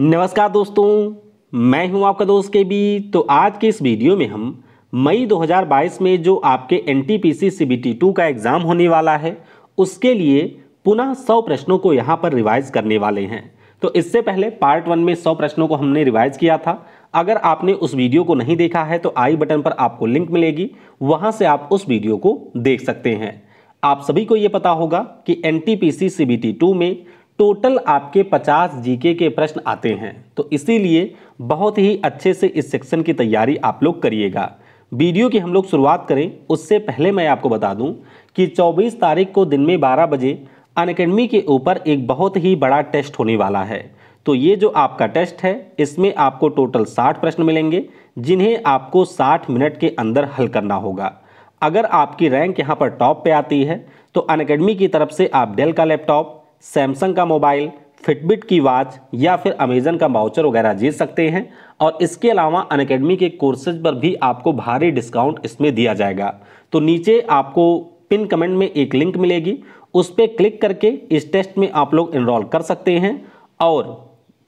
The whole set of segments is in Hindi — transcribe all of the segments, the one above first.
नमस्कार दोस्तों मैं हूं आपका दोस्त के बी तो आज के इस वीडियो में हम मई 2022 में जो आपके N T P C C B T two का एग्ज़ाम होने वाला है उसके लिए पुनः 100 प्रश्नों को यहां पर रिवाइज करने वाले हैं तो इससे पहले पार्ट वन में 100 प्रश्नों को हमने रिवाइज किया था अगर आपने उस वीडियो को नहीं देखा है तो आई बटन पर आपको लिंक मिलेगी वहाँ से आप उस वीडियो को देख सकते हैं आप सभी को ये पता होगा कि N T P C C B T two में टोटल आपके 50 जीके के प्रश्न आते हैं तो इसीलिए बहुत ही अच्छे से इस सेक्शन की तैयारी आप लोग करिएगा वीडियो की हम लोग शुरुआत करें उससे पहले मैं आपको बता दूं कि 24 तारीख को दिन में 12 बजे अन अकेडमी के ऊपर एक बहुत ही बड़ा टेस्ट होने वाला है तो ये जो आपका टेस्ट है इसमें आपको टोटल 60 प्रश्न मिलेंगे जिन्हें आपको 60 मिनट के अंदर हल करना होगा अगर आपकी रैंक यहाँ पर टॉप पे आती है तो अन की तरफ से आप डेल का लैपटॉप सैमसंग का मोबाइल फिटबिट की वॉच या फिर अमेजन का बाउचर वगैरह जीत सकते हैं और इसके अलावा अन के कोर्सेज पर भी आपको भारी डिस्काउंट इसमें दिया जाएगा तो नीचे आपको पिन कमेंट में एक लिंक मिलेगी उस पर क्लिक करके इस टेस्ट में आप लोग इनरोल कर सकते हैं और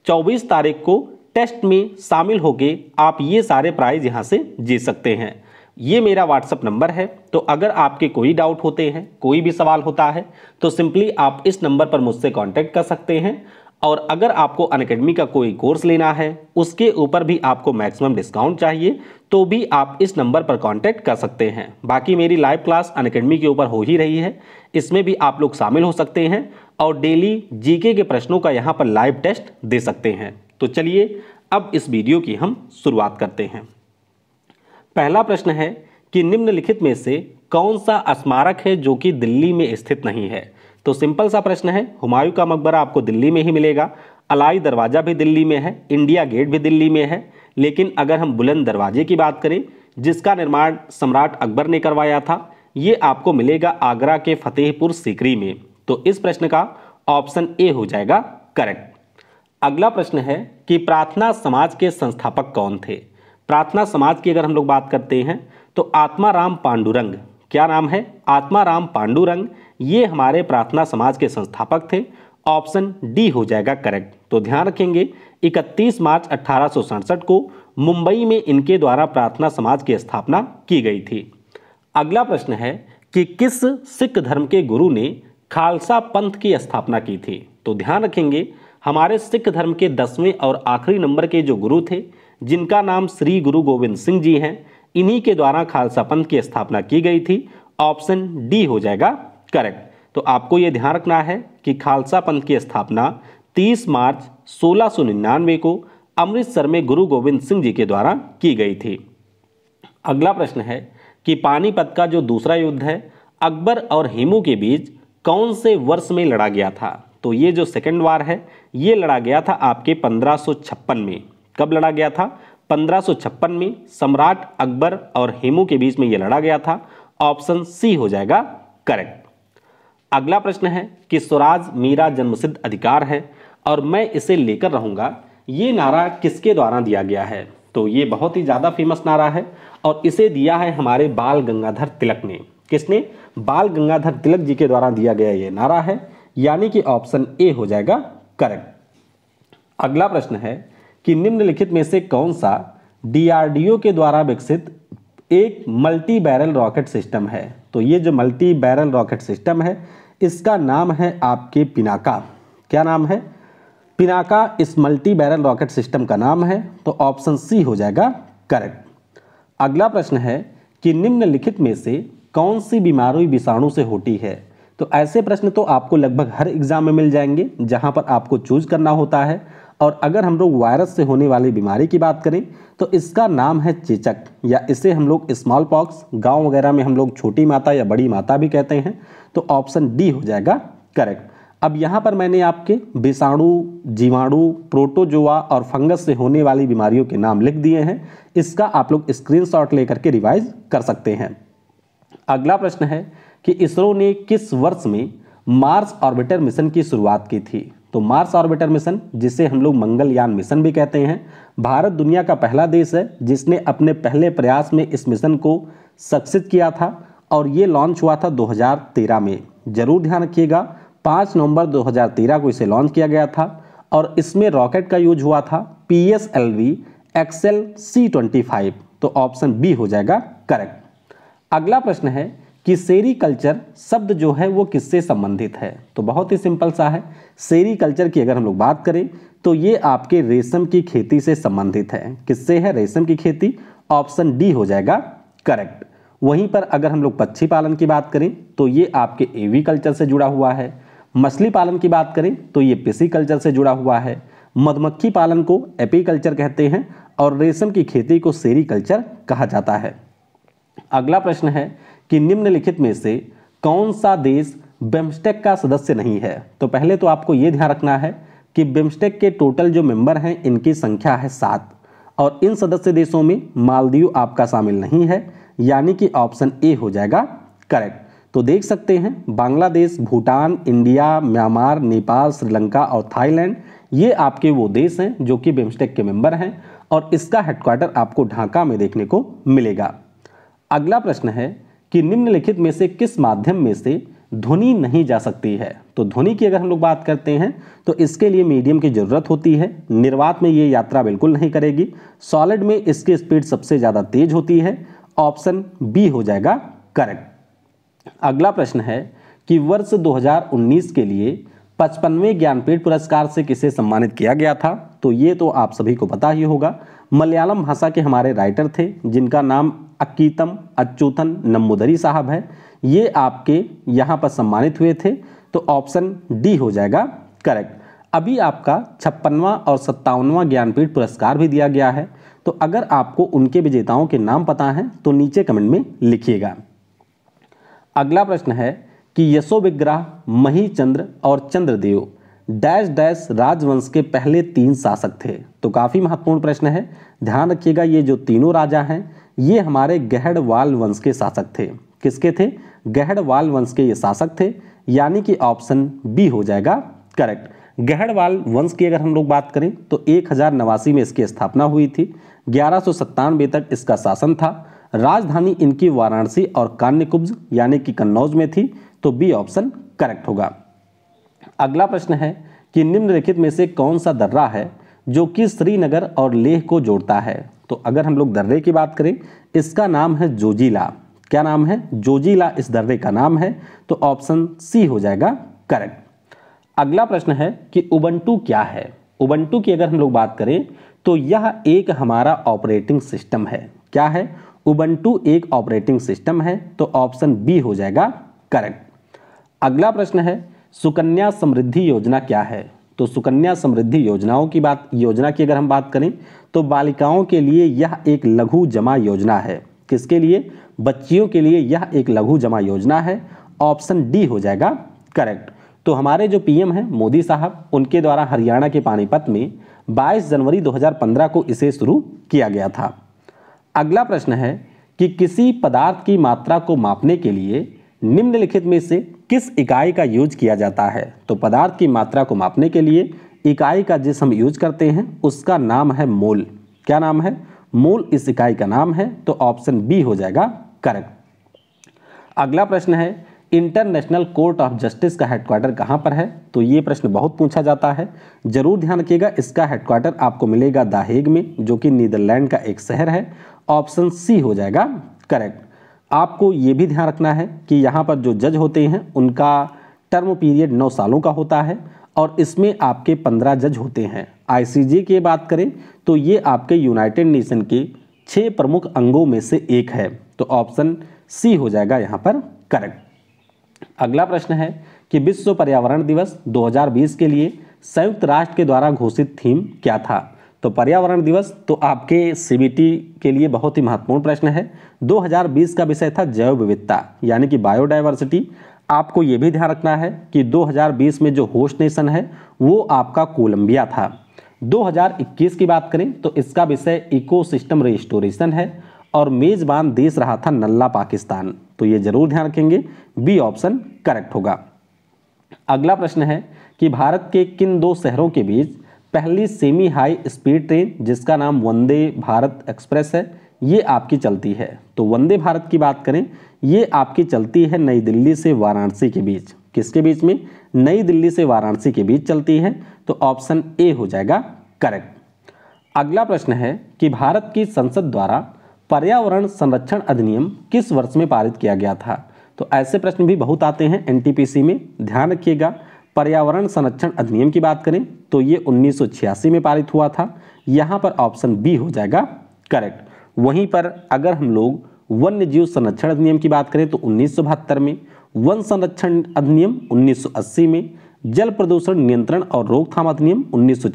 24 तारीख को टेस्ट में शामिल होके आप ये सारे प्राइज़ यहाँ से जीत सकते हैं ये मेरा व्हाट्सअप नंबर है तो अगर आपके कोई डाउट होते हैं कोई भी सवाल होता है तो सिंपली आप इस नंबर पर मुझसे कांटेक्ट कर सकते हैं और अगर आपको अनकेडमी का कोई कोर्स लेना है उसके ऊपर भी आपको मैक्सिमम डिस्काउंट चाहिए तो भी आप इस नंबर पर कांटेक्ट कर सकते हैं बाकी मेरी लाइव क्लास अनकेडमी के ऊपर हो ही रही है इसमें भी आप लोग शामिल हो सकते हैं और डेली जीके के प्रश्नों का यहाँ पर लाइव टेस्ट दे सकते हैं तो चलिए अब इस वीडियो की हम शुरुआत करते हैं पहला प्रश्न है कि निम्नलिखित में से कौन सा स्मारक है जो कि दिल्ली में स्थित नहीं है तो सिंपल सा प्रश्न है हुमायूं का मकबरा आपको दिल्ली में ही मिलेगा अलाई दरवाज़ा भी दिल्ली में है इंडिया गेट भी दिल्ली में है लेकिन अगर हम बुलंद दरवाजे की बात करें जिसका निर्माण सम्राट अकबर ने करवाया था ये आपको मिलेगा आगरा के फतेहपुर सीकरी में तो इस प्रश्न का ऑप्शन ए हो जाएगा करेक्ट अगला प्रश्न है कि प्रार्थना समाज के संस्थापक कौन थे प्रार्थना समाज की अगर हम लोग बात करते हैं तो आत्मा राम पांडुरंग क्या नाम है आत्मा राम पांडुरंग ये हमारे प्रार्थना समाज के संस्थापक थे ऑप्शन डी हो जाएगा करेक्ट तो ध्यान रखेंगे 31 मार्च अठारह को मुंबई में इनके द्वारा प्रार्थना समाज की स्थापना की गई थी अगला प्रश्न है कि किस सिख धर्म के गुरु ने खालसा पंथ की स्थापना की थी तो ध्यान रखेंगे हमारे सिख धर्म के दसवें और आखिरी नंबर के जो गुरु थे जिनका नाम श्री गुरु गोविंद सिंह जी हैं इन्हीं के द्वारा खालसा पंथ की स्थापना की गई थी ऑप्शन डी हो जाएगा करेक्ट तो आपको ये ध्यान रखना है कि खालसा पंथ की स्थापना 30 मार्च निन्यानवे को अमृतसर में गुरु गोविंद सिंह जी के द्वारा की गई थी अगला प्रश्न है कि पानीपत का जो दूसरा युद्ध है अकबर और हेमू के बीच कौन से वर्ष में लड़ा गया था तो ये जो सेकेंड वार है ये लड़ा गया था आपके 1556 में कब लड़ा गया था 1556 में सम्राट अकबर और हेमू के बीच में यह लड़ा गया था ऑप्शन सी हो जाएगा करेक्ट अगला प्रश्न है कि स्वराज मेरा जन्मसिद्ध अधिकार है और मैं इसे लेकर रहूंगा ये नारा किसके द्वारा दिया गया है तो ये बहुत ही ज़्यादा फेमस नारा है और इसे दिया है हमारे बाल गंगाधर तिलक ने किसने बाल गंगाधर तिलक जी के द्वारा दिया गया ये नारा है यानी कि ऑप्शन ए हो जाएगा करेक्ट अगला प्रश्न है कि निम्नलिखित में से कौन सा डीआरडीओ के द्वारा विकसित एक मल्टी बैरल रॉकेट सिस्टम है तो ये जो मल्टी बैरल रॉकेट सिस्टम है इसका नाम है आपके पिनाका क्या नाम है पिनाका इस मल्टी बैरल रॉकेट सिस्टम का नाम है तो ऑप्शन सी हो जाएगा करेक्ट अगला प्रश्न है कि निम्नलिखित में से कौन सी बीमारी विषाणु से होती है तो ऐसे प्रश्न तो आपको लगभग हर एग्जाम में मिल जाएंगे जहां पर आपको चूज करना होता है और अगर हम लोग वायरस से होने वाली बीमारी की बात करें तो इसका नाम है चेचक या इसे हम लोग स्मॉल पॉक्स गाँव वगैरह में हम लोग छोटी माता या बड़ी माता भी कहते हैं तो ऑप्शन डी हो जाएगा करेक्ट अब यहाँ पर मैंने आपके विषाणु जीवाणु प्रोटोजोआ और फंगस से होने वाली बीमारियों के नाम लिख दिए हैं इसका आप लोग स्क्रीनशॉट लेकर के रिवाइज कर सकते हैं अगला प्रश्न है कि इसरो ने किस वर्ष में मार्स ऑर्बिटर मिशन की शुरुआत की थी तो मार्स ऑर्बिटर मिशन जिसे हम लोग मंगलयान मिशन भी कहते हैं भारत दुनिया का पहला देश है जिसने अपने पहले प्रयास में इस मिशन को सक्सेस किया था और ये लॉन्च हुआ था 2013 में ज़रूर ध्यान रखिएगा 5 नवंबर 2013 को इसे लॉन्च किया गया था और इसमें रॉकेट का यूज हुआ था P S L V XL C twenty five तो ऑप्शन बी हो जाएगा करेक्ट अगला प्रश्न है कि सेरी कल्चर शब्द जो है वो किससे संबंधित है तो बहुत ही सिंपल सा है सेरी कल्चर की अगर हम लोग बात करें तो ये आपके रेशम की खेती से संबंधित है किससे है रेशम की खेती ऑप्शन डी हो जाएगा करेक्ट वहीं पर अगर हम लोग पक्षी पालन की बात करें तो ये आपके एवी कल्चर से जुड़ा हुआ है मछली पालन की बात करें तो ये पिसी कल्चर से जुड़ा हुआ है मधुमक्खी पालन को एपी कल्चर कहते हैं और रेशम की खेती को सेरी कल्चर कहा जाता है अगला प्रश्न है कि निम्नलिखित में से कौन सा देश बिम्स्टेक का सदस्य नहीं है तो पहले तो आपको ये ध्यान रखना है कि बिम्स्टेक के टोटल जो मेंबर हैं इनकी संख्या है सात और इन सदस्य देशों में मालदीव आपका शामिल नहीं है यानी कि ऑप्शन ए हो जाएगा करेक्ट तो देख सकते हैं बांग्लादेश भूटान इंडिया म्यांमार नेपाल श्रीलंका और थाईलैंड ये आपके वो देश हैं जो कि बिम्स्टेक के मेंबर हैं और इसका हेडक्वार्टर आपको ढाका में देखने को मिलेगा अगला प्रश्न है कि निम्नलिखित में से किस माध्यम में से ध्वनि नहीं जा सकती है तो ध्वनि की अगर हम लोग बात करते हैं तो इसके लिए मीडियम की ज़रूरत होती है निर्वात में ये यात्रा बिल्कुल नहीं करेगी सॉलिड में इसकी स्पीड सबसे ज़्यादा तेज होती है ऑप्शन बी हो जाएगा करेक्ट अगला प्रश्न है कि वर्ष 2019 के लिए पचपनवें ज्ञानपीठ पुरस्कार से किसे सम्मानित किया गया था तो ये तो आप सभी को पता ही होगा मलयालम भाषा के हमारे राइटर थे जिनका नाम अकीतम अच्युतन नमोदरी साहब हैं ये आपके यहाँ पर सम्मानित हुए थे तो ऑप्शन डी हो जाएगा करेक्ट अभी आपका छप्पनवा और सत्तावनवा ज्ञानपीठ पुरस्कार भी दिया गया है तो अगर आपको उनके विजेताओं के नाम पता हैं तो नीचे कमेंट में लिखिएगा अगला प्रश्न है कि यशो विग्रह मही चंद्र और चंद्रदेव डैश डैश राजवंश के पहले तीन शासक थे तो काफ़ी महत्वपूर्ण प्रश्न है ध्यान रखिएगा ये जो तीनों राजा हैं ये हमारे गहड़वाल वंश के शासक थे किसके थे गहड़वाल वंश के ये शासक थे यानी कि ऑप्शन बी हो जाएगा करेक्ट गहड़वाल वंश की अगर हम लोग बात करें तो एक हजार नवासी में इसकी स्थापना हुई थी ग्यारह तक इसका शासन था राजधानी इनकी वाराणसी और कान्यकुब्ज यानी कि कन्नौज में थी तो बी ऑप्शन करेक्ट होगा अगला प्रश्न है कि निम्नलिखित में से कौन सा दर्रा है जो कि श्रीनगर और लेह को जोड़ता है तो अगर हम लोग दर्रे की बात करें इसका नाम है जोजिला क्या नाम है जोजिला इस दर्रे का नाम है तो ऑप्शन सी हो जाएगा करेक्ट अगला प्रश्न है कि उबंटू क्या है उबंटू की अगर हम लोग बात करें तो यह एक हमारा ऑपरेटिंग सिस्टम है क्या है उबंटू एक ऑपरेटिंग सिस्टम है तो ऑप्शन बी हो जाएगा करेक्ट अगला प्रश्न है सुकन्या समृद्धि योजना क्या है तो सुकन्या समृद्धि योजनाओं की बात योजना की अगर हम बात करें तो बालिकाओं के लिए यह एक लघु जमा योजना है किसके लिए बच्चियों के लिए यह एक लघु जमा योजना है ऑप्शन डी हो जाएगा करेक्ट तो हमारे जो पीएम हैं मोदी साहब उनके द्वारा हरियाणा के पानीपत में 22 जनवरी 2015 को इसे शुरू किया गया था अगला प्रश्न है कि किसी पदार्थ की मात्रा को मापने के लिए निम्नलिखित में से किस इकाई का यूज किया जाता है तो पदार्थ की मात्रा को मापने के लिए इकाई का जिस हम यूज करते हैं उसका नाम है मोल क्या नाम है मोल इस इकाई का नाम है तो ऑप्शन बी हो जाएगा करेक्ट अगला प्रश्न है इंटरनेशनल कोर्ट ऑफ जस्टिस का हेडक्वार्टर कहाँ पर है तो ये प्रश्न बहुत पूछा जाता है जरूर ध्यान रखिएगा इसका हेडक्वार्टर आपको मिलेगा दाहेग में जो कि नीदरलैंड का एक शहर है ऑप्शन सी हो जाएगा करेक्ट आपको ये भी ध्यान रखना है कि यहाँ पर जो जज होते हैं उनका टर्म पीरियड नौ सालों का होता है और इसमें आपके पंद्रह जज होते हैं आईसीजे की बात करें तो ये आपके यूनाइटेड नेशन के छः प्रमुख अंगों में से एक है तो ऑप्शन सी हो जाएगा यहाँ पर करेक्ट अगला प्रश्न है कि विश्व पर्यावरण दिवस 2020 के लिए संयुक्त राष्ट्र के द्वारा घोषित थीम क्या था तो पर्यावरण दिवस तो आपके सीबीटी के लिए बहुत ही महत्वपूर्ण प्रश्न है 2020 का विषय था जैव विविधता यानी कि बायोडाइवर्सिटी आपको ये भी ध्यान रखना है कि 2020 में जो होस्ट नेशन है वो आपका कोलंबिया था 2021 की बात करें तो इसका विषय इकोसिस्टम रिस्टोरेशन है और मेज़बान देश रहा था नल्ला पाकिस्तान तो ये जरूर ध्यान रखेंगे बी ऑप्शन करेक्ट होगा अगला प्रश्न है कि भारत के किन दो शहरों के बीच पहली सेमी हाई स्पीड ट्रेन जिसका नाम वंदे भारत एक्सप्रेस है ये आपकी चलती है तो वंदे भारत की बात करें ये आपकी चलती है नई दिल्ली से वाराणसी के बीच किसके बीच में नई दिल्ली से वाराणसी के बीच चलती है तो ऑप्शन ए हो जाएगा करेक्ट अगला प्रश्न है कि भारत की संसद द्वारा पर्यावरण संरक्षण अधिनियम किस वर्ष में पारित किया गया था तो ऐसे प्रश्न भी बहुत आते हैं एनटीपीसी में ध्यान रखिएगा पर्यावरण संरक्षण अधिनियम की बात करें तो ये उन्नीस में पारित हुआ था यहाँ पर ऑप्शन बी हो जाएगा करेक्ट वहीं पर अगर हम लोग वन्य जीव संरक्षण अधिनियम की बात करें तो उन्नीस में वन संरक्षण अधिनियम 1980 में जल प्रदूषण नियंत्रण और रोकथाम अधिनियम उन्नीस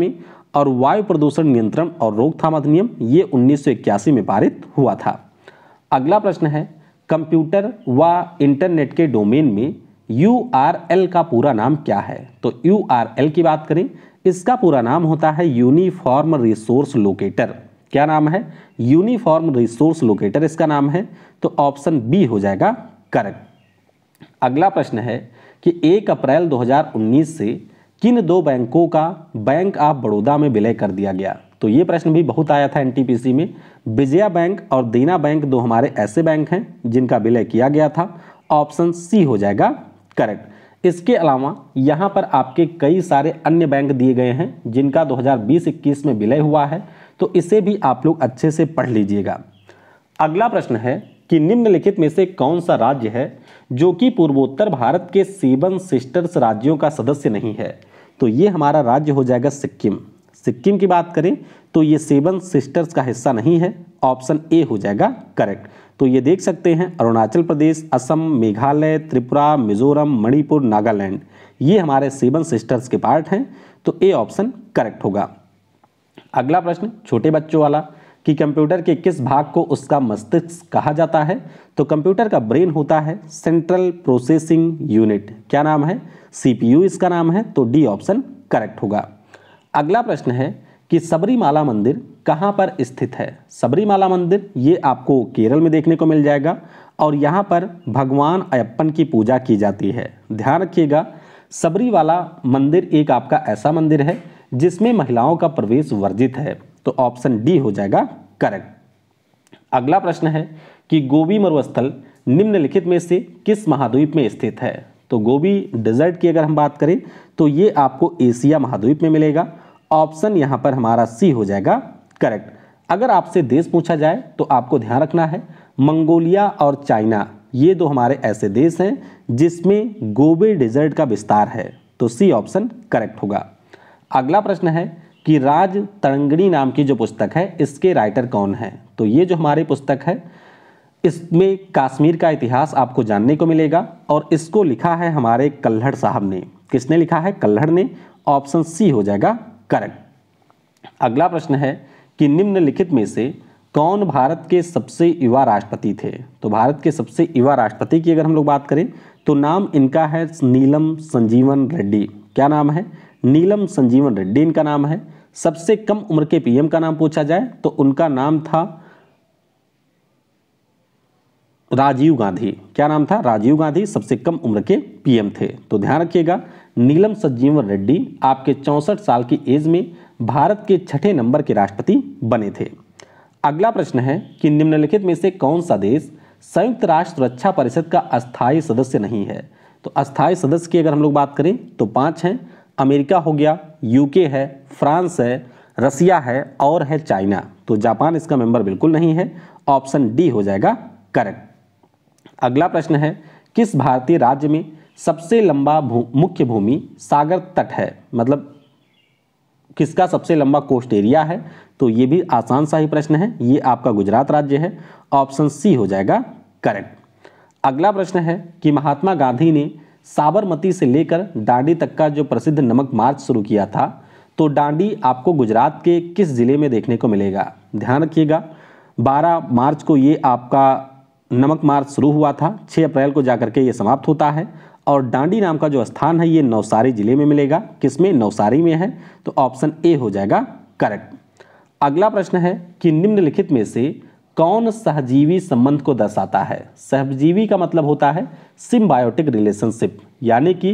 में और वायु प्रदूषण नियंत्रण और रोकथाम अधिनियम ये उन्नीस में पारित हुआ था अगला प्रश्न है कंप्यूटर व इंटरनेट के डोमेन में यू आर एल का पूरा नाम क्या है तो यू आर एल की बात करें इसका पूरा नाम होता है यूनिफॉर्म रिसोर्स लोकेटर क्या नाम है यूनिफॉर्म रिसोर्स लोकेटर इसका नाम है तो ऑप्शन बी हो जाएगा करेक्ट अगला प्रश्न है कि एक अप्रैल 2019 से किन दो बैंकों का बैंक ऑफ बड़ौदा में विलय कर दिया गया तो ये प्रश्न भी बहुत आया था एनटीपीसी में विजया बैंक और दीना बैंक दो हमारे ऐसे बैंक हैं जिनका विलय किया गया था ऑप्शन सी हो जाएगा करेक्ट इसके अलावा यहाँ पर आपके कई सारे अन्य बैंक दिए गए हैं जिनका 2020-21 में विलय हुआ है तो इसे भी आप लोग अच्छे से पढ़ लीजिएगा अगला प्रश्न है कि निम्नलिखित में से कौन सा राज्य है जो कि पूर्वोत्तर भारत के सेवन सिस्टर्स राज्यों का सदस्य नहीं है तो ये हमारा राज्य हो जाएगा सिक्किम सिक्किम की बात करें तो ये सेवन सिस्टर्स का हिस्सा नहीं है ऑप्शन ए हो जाएगा करेक्ट तो ये देख सकते हैं अरुणाचल प्रदेश असम मेघालय त्रिपुरा मिजोरम मणिपुर नागालैंड ये हमारे सेवन सिस्टर्स के पार्ट हैं तो ए ऑप्शन करेक्ट होगा अगला प्रश्न छोटे बच्चों वाला कि कंप्यूटर के किस भाग को उसका मस्तिष्क कहा जाता है तो कंप्यूटर का ब्रेन होता है सेंट्रल प्रोसेसिंग यूनिट क्या नाम है सीपीयू इसका नाम है तो डी ऑप्शन करेक्ट होगा अगला प्रश्न है कि सबरीमाला मंदिर कहाँ पर स्थित है सबरीमाला मंदिर ये आपको केरल में देखने को मिल जाएगा और यहाँ पर भगवान अयप्पन की पूजा की जाती है ध्यान रखिएगा सबरीवाला मंदिर एक आपका ऐसा मंदिर है जिसमें महिलाओं का प्रवेश वर्जित है तो ऑप्शन डी हो जाएगा करेक्ट अगला प्रश्न है कि गोभी मरुस्थल निम्नलिखित में से किस महाद्वीप में स्थित है तो गोबी डिजर्ट की अगर हम बात करें तो ये आपको एशिया महाद्वीप में मिलेगा ऑप्शन यहाँ पर हमारा सी हो जाएगा करेक्ट अगर आपसे देश पूछा जाए तो आपको ध्यान रखना है मंगोलिया और चाइना ये दो हमारे ऐसे देश हैं जिसमें गोबे डेजर्ट का विस्तार है तो सी ऑप्शन करेक्ट होगा अगला प्रश्न है कि राज तरंगणी नाम की जो पुस्तक है इसके राइटर कौन है तो ये जो हमारी पुस्तक है इसमें काश्मीर का इतिहास आपको जानने को मिलेगा और इसको लिखा है हमारे कल्हड़ साहब ने किसने लिखा है कल्हड़ ने ऑप्शन सी हो जाएगा करेक्ट अगला प्रश्न है कि निम्नलिखित में से कौन भारत के सबसे युवा राष्ट्रपति थे तो भारत के सबसे युवा राष्ट्रपति की अगर हम लोग बात करें तो नाम इनका है नीलम संजीवन रेड्डी क्या नाम है नीलम संजीवन रेड्डी इनका नाम है सबसे कम उम्र के पीएम का नाम पूछा जाए तो उनका नाम था राजीव गांधी क्या नाम था राजीव गांधी सबसे कम उम्र के पीएम थे तो ध्यान रखिएगा नीलम संजीवन रेड्डी आपके चौंसठ साल की एज में भारत के छठे नंबर के राष्ट्रपति बने थे अगला प्रश्न है कि निम्नलिखित में से कौन सा देश संयुक्त राष्ट्र सुरक्षा परिषद का अस्थायी सदस्य नहीं है तो अस्थायी सदस्य की अगर हम लोग बात करें तो पांच हैं अमेरिका हो गया यूके है फ्रांस है रसिया है और है चाइना तो जापान इसका मेंबर बिल्कुल नहीं है ऑप्शन डी हो जाएगा करेक्ट अगला प्रश्न है किस भारतीय राज्य में सबसे लंबा भू, मुख्य भूमि सागर तट है मतलब किसका सबसे लंबा कोस्ट एरिया है तो ये भी आसान सा ही प्रश्न है ये आपका गुजरात राज्य है ऑप्शन सी हो जाएगा करेक्ट अगला प्रश्न है कि महात्मा गांधी ने साबरमती से लेकर डांडी तक का जो प्रसिद्ध नमक मार्च शुरू किया था तो डांडी आपको गुजरात के किस ज़िले में देखने को मिलेगा ध्यान रखिएगा 12 मार्च को ये आपका नमक मार्च शुरू हुआ था 6 अप्रैल को जाकर के ये समाप्त होता है और डांडी नाम का जो स्थान है ये नवसारी जिले में मिलेगा किस में नवसारी में है तो ऑप्शन ए हो जाएगा करेक्ट अगला प्रश्न है कि निम्नलिखित में से कौन सहजीवी संबंध को दर्शाता है सहजीवी का मतलब होता है सिम्बायोटिक रिलेशनशिप यानी कि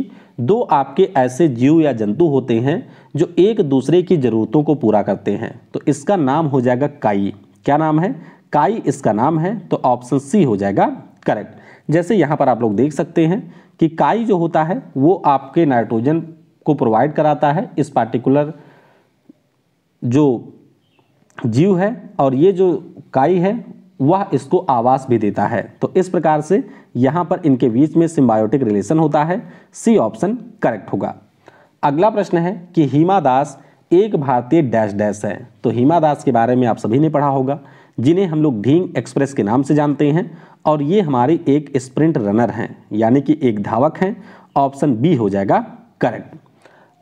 दो आपके ऐसे जीव या जंतु होते हैं जो एक दूसरे की ज़रूरतों को पूरा करते हैं तो इसका नाम हो जाएगा काई क्या नाम है काई इसका नाम है तो ऑप्शन सी हो जाएगा करेक्ट जैसे यहाँ पर आप लोग देख सकते हैं कि काई जो होता है वो आपके नाइट्रोजन को प्रोवाइड कराता है इस पार्टिकुलर जो जीव है और ये जो काई है वह इसको आवास भी देता है तो इस प्रकार से यहाँ पर इनके बीच में सिम्बायोटिक रिलेशन होता है सी ऑप्शन करेक्ट होगा अगला प्रश्न है कि हीमा दास एक भारतीय डैश डैश है तो हीमा दास के बारे में आप सभी ने पढ़ा होगा जिन्हें हम लोग ढींग एक्सप्रेस के नाम से जानते हैं और ये हमारे एक स्प्रिंट रनर हैं यानी कि एक धावक हैं ऑप्शन बी हो जाएगा करेक्ट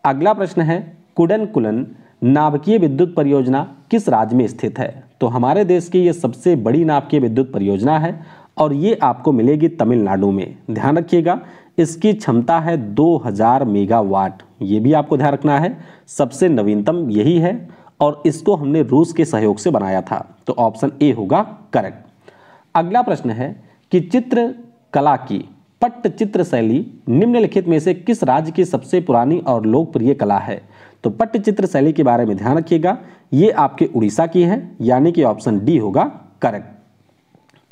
अगला प्रश्न है कुडन कुलन नाभकीय विद्युत परियोजना किस राज्य में स्थित है तो हमारे देश की ये सबसे बड़ी नाभकीय विद्युत परियोजना है और ये आपको मिलेगी तमिलनाडु में ध्यान रखिएगा इसकी क्षमता है 2000 मेगावाट ये भी आपको ध्यान रखना है सबसे नवीनतम यही है और इसको हमने रूस के सहयोग से बनाया था तो ऑप्शन ए होगा करेक्ट अगला प्रश्न है कि चित्र कला की पट्ट चित्र शैली निम्नलिखित में से किस राज्य की सबसे पुरानी और लोकप्रिय कला है तो पट्ट चित्र शैली के बारे में ध्यान रखिएगा ये आपके उड़ीसा की है यानी कि ऑप्शन डी होगा करेक्ट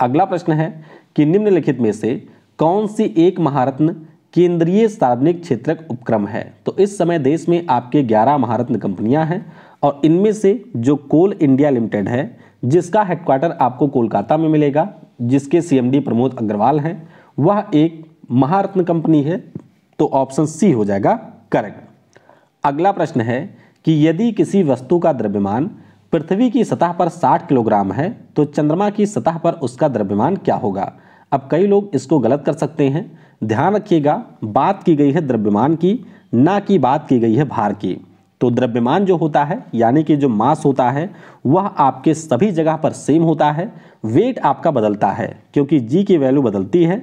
अगला प्रश्न है कि निम्नलिखित में से कौन सी एक महारत्न केंद्रीय सार्वजनिक क्षेत्र उपक्रम है तो इस समय देश में आपके 11 महारत्न कंपनियां हैं और इनमें से जो कोल इंडिया लिमिटेड है जिसका हेडक्वार्टर आपको कोलकाता में मिलेगा जिसके सीएमडी प्रमोद अग्रवाल हैं वह एक महारत्न कंपनी है तो ऑप्शन सी हो जाएगा करेक्ट अगला प्रश्न है कि यदि किसी वस्तु का द्रव्यमान पृथ्वी की सतह पर 60 किलोग्राम है तो चंद्रमा की सतह पर उसका द्रव्यमान क्या होगा अब कई लोग इसको गलत कर सकते हैं ध्यान रखिएगा बात की गई है द्रव्यमान की ना कि बात की गई है भार की तो द्रव्यमान जो होता है यानी कि जो मास होता है वह आपके सभी जगह पर सेम होता है वेट आपका बदलता है क्योंकि जी की वैल्यू बदलती है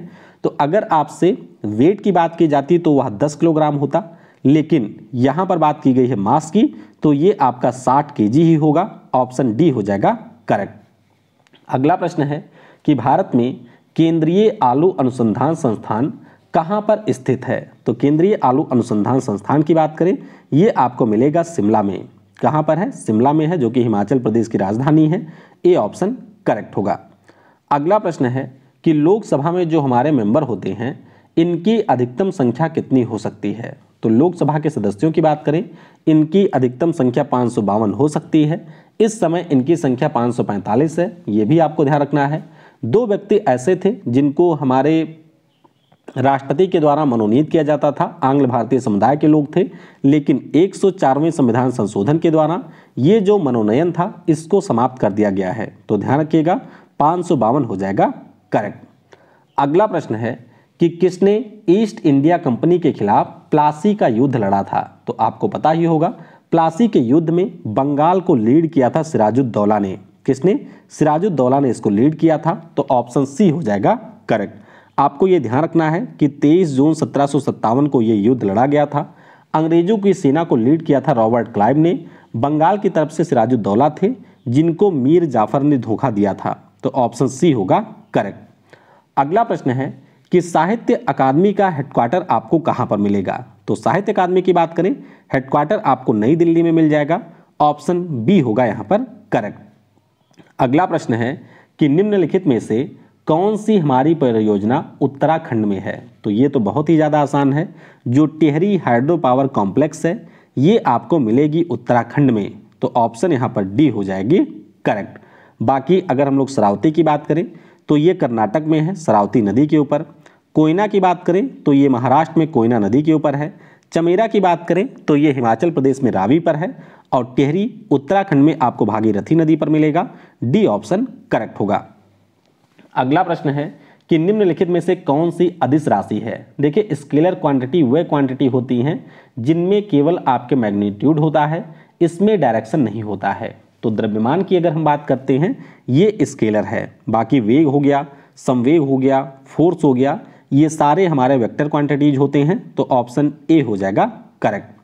तो अगर आपसे वेट की बात की जाती तो वह दस किलोग्राम होता लेकिन यहाँ पर बात की गई है मास की तो ये आपका साठ के ही होगा ऑप्शन डी हो जाएगा करेक्ट अगला प्रश्न है कि भारत में केंद्रीय आलू अनुसंधान संस्थान कहाँ पर स्थित है तो केंद्रीय आलू अनुसंधान संस्थान की बात करें ये आपको मिलेगा शिमला में कहाँ पर है शिमला में है जो कि हिमाचल प्रदेश की राजधानी है ए ऑप्शन करेक्ट होगा अगला प्रश्न है कि लोकसभा में जो हमारे मेंबर होते हैं इनकी अधिकतम संख्या कितनी हो सकती है तो लोकसभा के सदस्यों की बात करें इनकी अधिकतम संख्या पाँच हो सकती है इस समय इनकी संख्या 545 है ये भी आपको ध्यान रखना है दो व्यक्ति ऐसे थे जिनको हमारे राष्ट्रपति के द्वारा मनोनीत किया जाता था आंग्ल भारतीय समुदाय के लोग थे लेकिन 104वें संविधान संशोधन के द्वारा ये जो मनोनयन था इसको समाप्त कर दिया गया है तो ध्यान रखिएगा पाँच हो जाएगा करेक्ट अगला प्रश्न है कि किसने ईस्ट इंडिया कंपनी के खिलाफ प्लासी का युद्ध लड़ा था तो आपको पता ही होगा प्लासी के युद्ध में बंगाल को लीड किया था सिराजुद्दौला ने किसने सिराजुद्दौला ने इसको लीड किया था तो ऑप्शन सी हो जाएगा करेक्ट आपको ये ध्यान रखना है कि 23 जून सत्रह को ये युद्ध लड़ा गया था अंग्रेजों की सेना को लीड किया था रॉबर्ट क्लाइव ने बंगाल की तरफ से सिराजुद्दौला थे जिनको मीर जाफर ने धोखा दिया था तो ऑप्शन सी होगा करेक्ट अगला प्रश्न है कि साहित्य अकादमी का हेडक्वार्टर आपको कहां पर मिलेगा तो साहित्य अकादमी की बात करें हेडक्वार्टर आपको नई दिल्ली में मिल जाएगा ऑप्शन बी होगा यहाँ पर करेक्ट अगला प्रश्न है कि निम्नलिखित में से कौन सी हमारी परियोजना उत्तराखंड में है तो ये तो बहुत ही ज़्यादा आसान है जो टिहरी हाइड्रो पावर कॉम्प्लेक्स है ये आपको मिलेगी उत्तराखंड में तो ऑप्शन यहाँ पर डी हो जाएगी करेक्ट बाकी अगर हम लोग सरावती की बात करें तो ये कर्नाटक में है सरावती नदी के ऊपर कोयना की बात करें तो ये महाराष्ट्र में कोयना नदी के ऊपर है चमेरा की बात करें तो ये हिमाचल प्रदेश में रावी पर है और टेहरी उत्तराखंड में आपको भागीरथी नदी पर मिलेगा डी ऑप्शन करेक्ट होगा अगला प्रश्न है कि निम्नलिखित में से कौन सी अदिश राशि है देखिए स्केलर क्वांटिटी वे क्वांटिटी होती हैं जिनमें केवल आपके मैग्नीट्यूड होता है इसमें डायरेक्शन नहीं होता है तो द्रव्यमान की अगर हम बात करते हैं ये स्केलर है बाकी वेग हो गया संवेग हो गया फोर्स हो गया ये सारे हमारे वेक्टर क्वांटिटीज होते हैं तो ऑप्शन ए हो जाएगा करेक्ट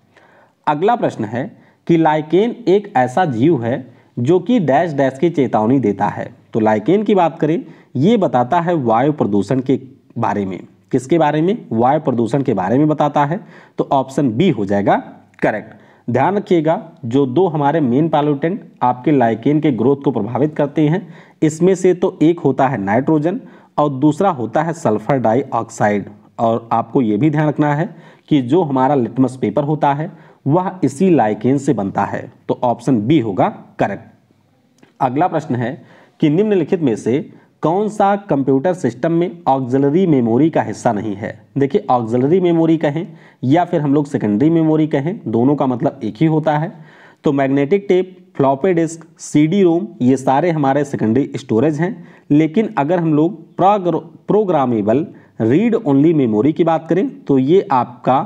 अगला प्रश्न है कि लाइकेन एक ऐसा जीव है जो कि डैश डैश की चेतावनी देता है तो लाइकेन की बात करें ये बताता है वायु प्रदूषण के बारे में किसके बारे में वायु प्रदूषण के बारे में बताता है तो ऑप्शन बी हो जाएगा करेक्ट ध्यान रखिएगा जो दो हमारे मेन पॉल्यूटेंट आपके लाइकेन के ग्रोथ को प्रभावित करते हैं इसमें से तो एक होता है नाइट्रोजन और दूसरा होता है सल्फर डाइऑक्साइड और आपको ये भी ध्यान रखना है कि जो हमारा लिटमस पेपर होता है वह इसी लाइकेन से बनता है तो ऑप्शन बी होगा करेक्ट अगला प्रश्न है कि निम्नलिखित में से कौन सा कंप्यूटर सिस्टम में ऑक्जलरी मेमोरी का हिस्सा नहीं है देखिए ऑक्जलरी मेमोरी कहें या फिर हम लोग सेकेंडरी मेमोरी कहें दोनों का मतलब एक ही होता है तो magnetic tape floppy disk CD ROM ये सारे हमारे सेकेंडरी स्टोरेज हैं लेकिन अगर हम लोग प्रोग्रामेबल रीड ओनली मेमोरी की बात करें तो ये आपका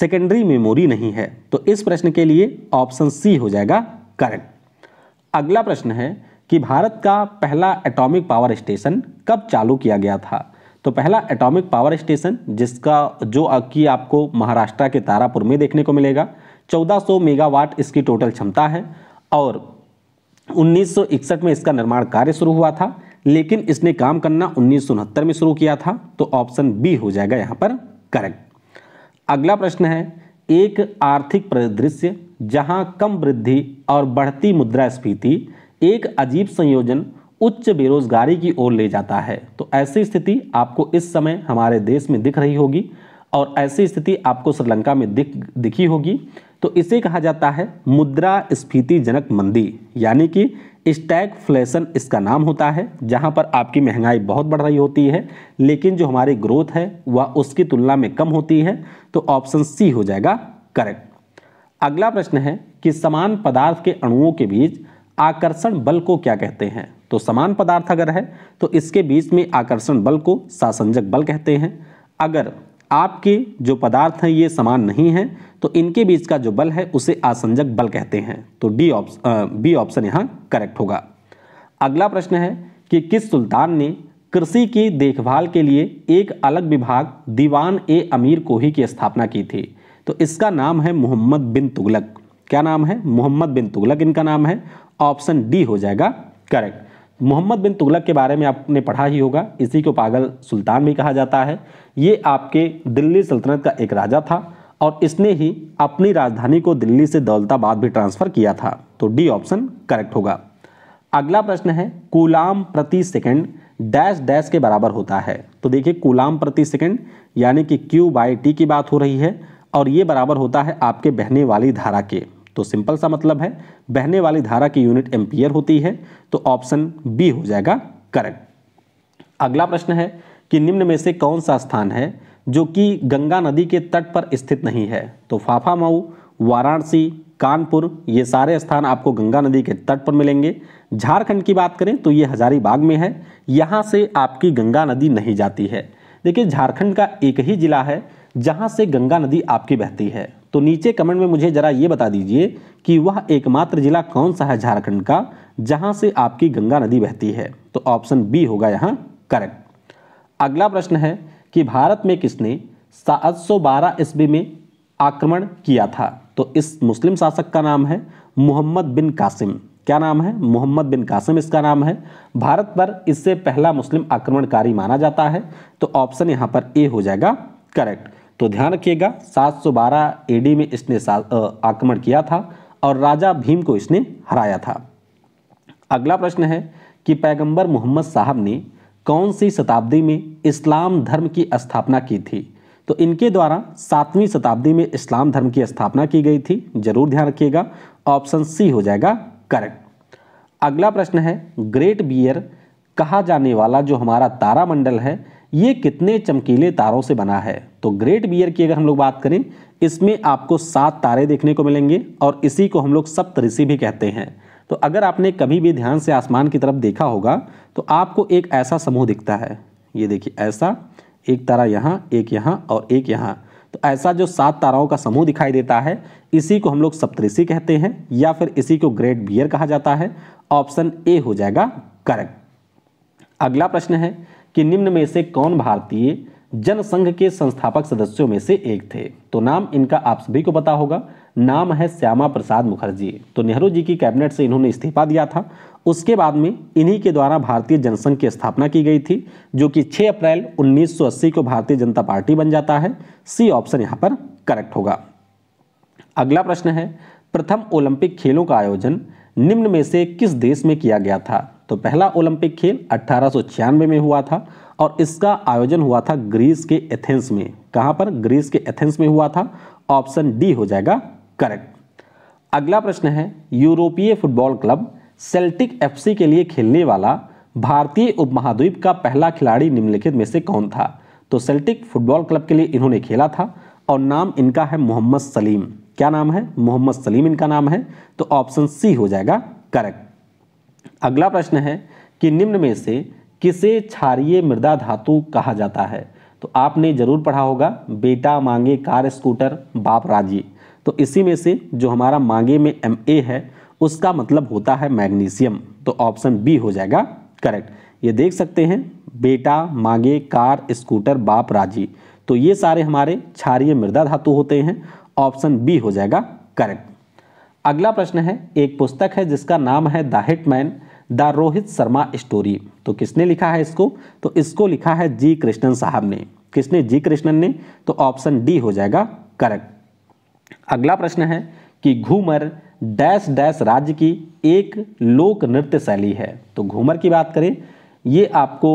सेकेंडरी मेमोरी नहीं है तो इस प्रश्न के लिए ऑप्शन सी हो जाएगा करेक्ट अगला प्रश्न है कि भारत का पहला एटॉमिक पावर स्टेशन कब चालू किया गया था तो पहला एटॉमिक पावर स्टेशन जिसका जो कि आपको महाराष्ट्र के तारापुर में देखने को मिलेगा 1400 मेगावाट इसकी टोटल क्षमता है और 1961 में इसका निर्माण कार्य शुरू हुआ था लेकिन इसने काम करना उन्नीस में शुरू किया था तो ऑप्शन बी हो जाएगा यहाँ पर करेक्ट अगला प्रश्न है एक आर्थिक परिदृश्य जहाँ कम वृद्धि और बढ़ती मुद्रास्फीति एक अजीब संयोजन उच्च बेरोजगारी की ओर ले जाता है तो ऐसी स्थिति आपको इस समय हमारे देश में दिख रही होगी और ऐसी स्थिति आपको श्रीलंका में दिख दिखी होगी तो इसे कहा जाता है मुद्रा स्फीति जनक मंदी यानी कि स्टैग फ्लेशन इसका नाम होता है जहाँ पर आपकी महंगाई बहुत बढ़ रही होती है लेकिन जो हमारी ग्रोथ है वह उसकी तुलना में कम होती है तो ऑप्शन सी हो जाएगा करेक्ट अगला प्रश्न है कि समान पदार्थ के अणुओं के बीच आकर्षण बल को क्या कहते हैं तो समान पदार्थ अगर है तो इसके बीच में आकर्षण बल को सासंजक बल कहते हैं अगर आपके जो पदार्थ हैं ये समान नहीं हैं तो इनके बीच का जो बल है उसे आसंजक बल कहते हैं तो डी ऑप्शन बी ऑप्शन यहाँ करेक्ट होगा अगला प्रश्न है कि किस सुल्तान ने कृषि की देखभाल के लिए एक अलग विभाग दीवान ए अमीर कोही की स्थापना की थी तो इसका नाम है मोहम्मद बिन तुगलक क्या नाम है मोहम्मद बिन तुगलक इनका नाम है ऑप्शन डी हो जाएगा करेक्ट मोहम्मद बिन तुगलक के बारे में आपने पढ़ा ही होगा इसी को पागल सुल्तान भी कहा जाता है ये आपके दिल्ली सल्तनत का एक राजा था और इसने ही अपनी राजधानी को दिल्ली से दौलताबाद भी ट्रांसफ़र किया था तो डी ऑप्शन करेक्ट होगा अगला प्रश्न है कुलाम प्रति सेकंड डैश डैश के बराबर होता है तो देखिए कुलाम प्रति सेकंड यानी कि क्यू बाई टी की बात हो रही है और ये बराबर होता है आपके बहने वाली धारा के तो सिंपल सा मतलब है बहने वाली धारा की यूनिट एम्पियर होती है तो ऑप्शन बी हो जाएगा करेक्ट अगला प्रश्न है कि निम्न में से कौन सा स्थान है जो कि गंगा नदी के तट पर स्थित नहीं है तो फाफा मऊ वाराणसी कानपुर ये सारे स्थान आपको गंगा नदी के तट पर मिलेंगे झारखंड की बात करें तो ये हजारीबाग में है यहाँ से आपकी गंगा नदी नहीं जाती है देखिए झारखंड का एक ही जिला है जहाँ से गंगा नदी आपकी बहती है तो नीचे कमेंट में मुझे ज़रा ये बता दीजिए कि वह एकमात्र जिला कौन सा है झारखंड का जहां से आपकी गंगा नदी बहती है तो ऑप्शन बी होगा यहाँ करेक्ट अगला प्रश्न है कि भारत में किसने बारह ईस्वी में आक्रमण किया था तो इस मुस्लिम शासक का नाम है मोहम्मद बिन कासिम क्या नाम है मोहम्मद बिन कासिम इसका नाम है भारत पर इससे पहला मुस्लिम आक्रमणकारी माना जाता है तो ऑप्शन यहाँ पर ए हो जाएगा करेक्ट तो ध्यान रखिएगा 712 एडी में इसने आक्रमण किया था और राजा भीम को इसने हराया था अगला प्रश्न है कि पैगंबर मोहम्मद साहब ने कौन सी शताब्दी में इस्लाम धर्म की स्थापना की थी तो इनके द्वारा सातवीं शताब्दी में इस्लाम धर्म की स्थापना की गई थी जरूर ध्यान रखिएगा ऑप्शन सी हो जाएगा करेक्ट अगला प्रश्न है ग्रेट बियर कहा जाने वाला जो हमारा तारामंडल है ये कितने चमकीले तारों से बना है तो ग्रेट बियर की अगर हम लोग बात करें इसमें आपको सात तारे देखने को मिलेंगे और इसी को हम लोग सप्तऋषि भी कहते हैं तो अगर आपने कभी भी ध्यान से आसमान की तरफ देखा होगा तो आपको एक ऐसा समूह दिखता है ये देखिए ऐसा एक तारा यहाँ एक यहाँ और एक यहाँ तो ऐसा जो सात ताराओं का समूह दिखाई देता है इसी को हम लोग सप्तऋषि कहते हैं या फिर इसी को ग्रेट बियर कहा जाता है ऑप्शन ए हो जाएगा करेक्ट अगला प्रश्न है कि निम्न में से कौन भारतीय जनसंघ के संस्थापक सदस्यों में से एक थे तो नाम इनका आप सभी को पता होगा नाम है श्यामा प्रसाद मुखर्जी तो नेहरू जी की कैबिनेट से इन्होंने इस्तीफा दिया था उसके बाद में इन्हीं के द्वारा भारतीय जनसंघ की स्थापना की गई थी जो कि 6 अप्रैल 1980 को भारतीय जनता पार्टी बन जाता है सी ऑप्शन यहाँ पर करेक्ट होगा अगला प्रश्न है प्रथम ओलंपिक खेलों का आयोजन निम्न में से किस देश में किया गया था तो पहला ओलंपिक खेल अट्ठारह में हुआ था और इसका आयोजन हुआ था ग्रीस के एथेंस में कहां पर ग्रीस के एथेंस में हुआ था ऑप्शन डी हो जाएगा करेक्ट अगला प्रश्न है यूरोपीय फुटबॉल क्लब सेल्टिक एफसी के लिए खेलने वाला भारतीय उपमहाद्वीप का पहला खिलाड़ी निम्नलिखित में से कौन था तो सेल्टिक फुटबॉल क्लब के लिए इन्होंने खेला था और नाम इनका है मोहम्मद सलीम क्या नाम है मोहम्मद सलीम इनका नाम है तो ऑप्शन सी हो जाएगा करेक्ट अगला प्रश्न है कि निम्न में से किसे क्षारिय मृदा धातु कहा जाता है तो आपने जरूर पढ़ा होगा बेटा मांगे कार स्कूटर बाप राजी तो इसी में से जो हमारा मांगे में एम ए है उसका मतलब होता है मैग्नीशियम तो ऑप्शन बी हो जाएगा करेक्ट ये देख सकते हैं बेटा मांगे कार स्कूटर बाप राजी तो ये सारे हमारे क्षारिय मृदा धातु होते हैं ऑप्शन बी हो जाएगा करेक्ट अगला प्रश्न है एक पुस्तक है जिसका नाम है the man the Rohit Sharma story तो किसने लिखा है इसको तो इसको लिखा है जी कृष्णन साहब ने किसने जी कृष्णन ने तो ऑप्शन डी हो जाएगा करेक्ट अगला प्रश्न है कि घूमर डैश डैश राज्य की एक लोक नृत्य शैली है तो घूमर की बात करें ये आपको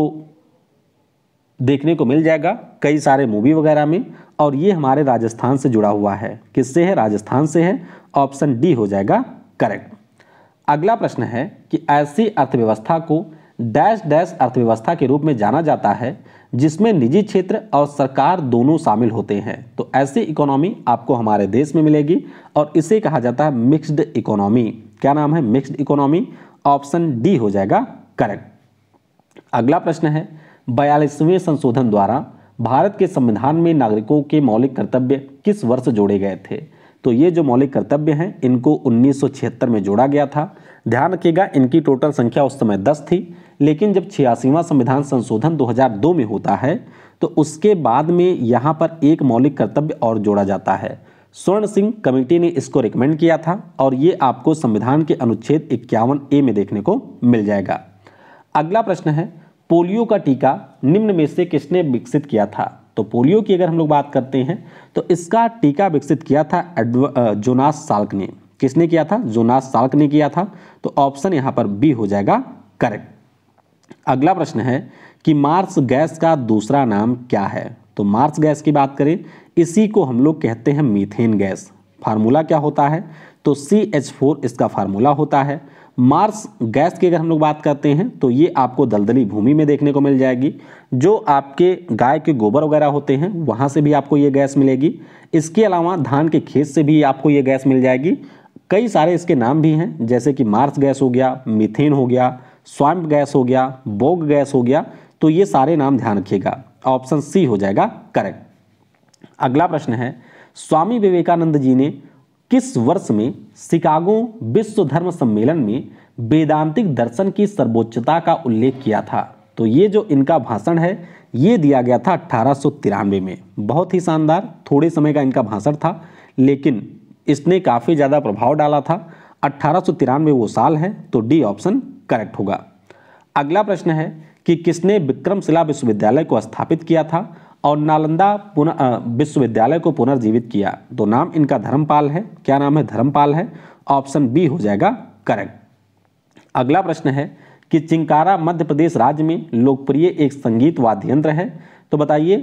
देखने को मिल जाएगा कई सारे मूवी वगैरह में और ये हमारे राजस्थान से जुड़ा हुआ है किससे है राजस्थान से है ऑप्शन डी हो जाएगा करेक्ट अगला प्रश्न है कि ऐसी अर्थव्यवस्था को डैश डैश अर्थव्यवस्था के रूप में जाना जाता है जिसमें निजी क्षेत्र और सरकार दोनों शामिल होते हैं तो ऐसी इकोनॉमी आपको हमारे देश में मिलेगी और इसे कहा जाता है मिक्स्ड इकोनॉमी क्या नाम है मिक्स्ड इकोनॉमी ऑप्शन डी हो जाएगा करेक्ट अगला प्रश्न है बयालीसवें संशोधन द्वारा भारत के संविधान में नागरिकों के मौलिक कर्तव्य किस वर्ष जोड़े गए थे तो ये जो मौलिक कर्तव्य हैं इनको 1976 में जोड़ा गया था ध्यान रखिएगा इनकी टोटल संख्या उस समय 10 थी लेकिन जब छियासीवा संविधान संशोधन 2002 में होता है तो उसके बाद में यहाँ पर एक मौलिक कर्तव्य और जोड़ा जाता है स्वर्ण सिंह कमेटी ने इसको रिकमेंड किया था और ये आपको संविधान के अनुच्छेद इक्यावन ए में देखने को मिल जाएगा अगला प्रश्न है पोलियो का टीका निम्न में से किसने विकसित किया था तो पोलियो की अगर हम लोग बात करते हैं तो इसका टीका विकसित किया था जोनास साल्क ने किसने किया था जोनास साल्क ने किया था तो ऑप्शन यहाँ पर बी हो जाएगा करेक्ट अगला प्रश्न है कि मार्स गैस का दूसरा नाम क्या है तो मार्स गैस की बात करें इसी को हम लोग कहते हैं मीथेन गैस फार्मूला क्या होता है तो सी एच फोर इसका फार्मूला होता है मार्स गैस की अगर हम लोग बात करते हैं तो ये आपको दलदली भूमि में देखने को मिल जाएगी जो आपके गाय के गोबर वगैरह होते हैं वहाँ से भी आपको ये गैस मिलेगी इसके अलावा धान के खेत से भी आपको ये गैस मिल जाएगी कई सारे इसके नाम भी हैं जैसे कि मार्स गैस हो गया मिथेन हो गया स्वाम्प गैस हो गया बोग गैस हो गया तो ये सारे नाम ध्यान रखिएगा ऑप्शन सी हो जाएगा करेक्ट अगला प्रश्न है स्वामी विवेकानंद जी ने किस वर्ष में शिकागो विश्व धर्म सम्मेलन में वेदांतिक दर्शन की सर्वोच्चता का उल्लेख किया था तो ये जो इनका भाषण है ये दिया गया था अट्ठारह में बहुत ही शानदार थोड़े समय का इनका भाषण था लेकिन इसने काफ़ी ज़्यादा प्रभाव डाला था अट्ठारह वो साल है तो डी ऑप्शन करेक्ट होगा अगला प्रश्न है कि किसने विक्रमशिला विश्वविद्यालय को स्थापित किया था और नालंदा विश्वविद्यालय को पुनर्जीवित किया तो नाम इनका धर्मपाल है क्या नाम है धर्मपाल है ऑप्शन बी हो जाएगा करेक्ट अगला प्रश्न है कि चिंकारा मध्य प्रदेश राज्य में लोकप्रिय एक संगीत वाद्य यंत्र है तो बताइए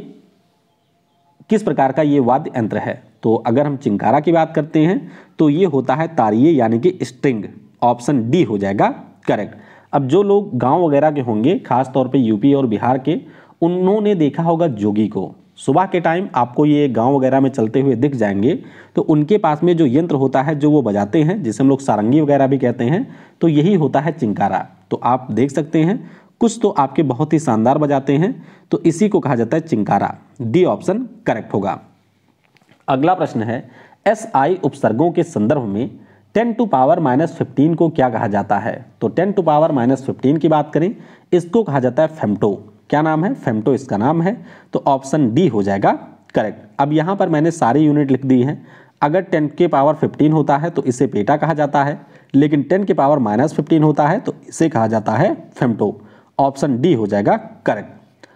किस प्रकार का ये वाद्य यंत्र है तो अगर हम चिंकारा की बात करते हैं तो ये होता है तारिये यानी कि स्ट्रिंग ऑप्शन डी हो जाएगा करेक्ट अब जो लोग गांव वगैरह के होंगे खासतौर पे यूपी और बिहार के उन्होंने देखा होगा जोगी को सुबह के टाइम आपको ये गांव वगैरह में चलते हुए दिख जाएंगे तो उनके पास में जो यंत्र होता है जो वो बजाते हैं जिसे हम लोग सारंगी वगैरह भी कहते हैं तो यही होता है चिंकारा तो आप देख सकते हैं कुछ तो आपके बहुत ही शानदार बजाते हैं तो इसी को कहा जाता है चिंकारा डी ऑप्शन करेक्ट होगा अगला प्रश्न है एस आई उपसर्गों के संदर्भ में ten to power minus fifteen को क्या कहा जाता है तो ten to power minus fifteen की बात करें इसको कहा जाता है फेमटो क्या नाम है फेमटो इसका नाम है तो ऑप्शन डी हो जाएगा करेक्ट अब यहाँ पर मैंने सारी यूनिट लिख दी हैं अगर टेन के पावर फिफ्टीन होता है तो इसे पेटा कहा जाता है लेकिन टेन के पावर माइनस फिफ्टीन होता है तो इसे कहा जाता है फेमटो ऑप्शन डी हो जाएगा करेक्ट